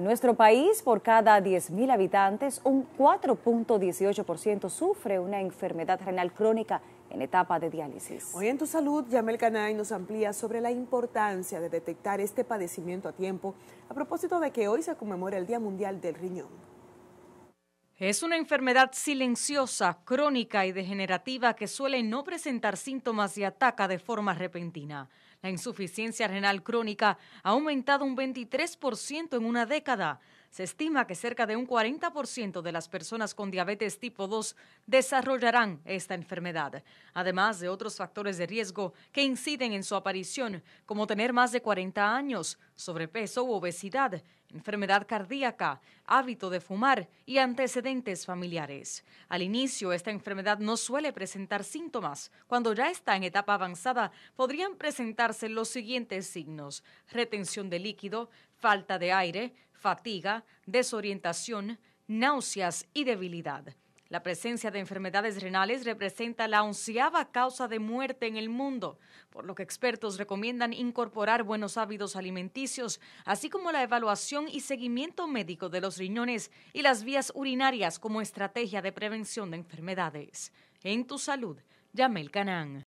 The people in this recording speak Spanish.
En nuestro país, por cada 10.000 habitantes, un 4.18% sufre una enfermedad renal crónica en etapa de diálisis. Hoy en Tu Salud, Yamel Canay nos amplía sobre la importancia de detectar este padecimiento a tiempo, a propósito de que hoy se conmemora el Día Mundial del Riñón. Es una enfermedad silenciosa, crónica y degenerativa que suele no presentar síntomas y ataca de forma repentina. La insuficiencia renal crónica ha aumentado un 23% en una década. Se estima que cerca de un 40% de las personas con diabetes tipo 2 desarrollarán esta enfermedad, además de otros factores de riesgo que inciden en su aparición, como tener más de 40 años, sobrepeso u obesidad, enfermedad cardíaca, hábito de fumar y antecedentes familiares. Al inicio, esta enfermedad no suele presentar síntomas. Cuando ya está en etapa avanzada, podrían presentarse los siguientes signos, retención de líquido, falta de aire, fatiga, desorientación, náuseas y debilidad. La presencia de enfermedades renales representa la onceava causa de muerte en el mundo, por lo que expertos recomiendan incorporar buenos hábitos alimenticios, así como la evaluación y seguimiento médico de los riñones y las vías urinarias como estrategia de prevención de enfermedades. En tu salud, el Canán.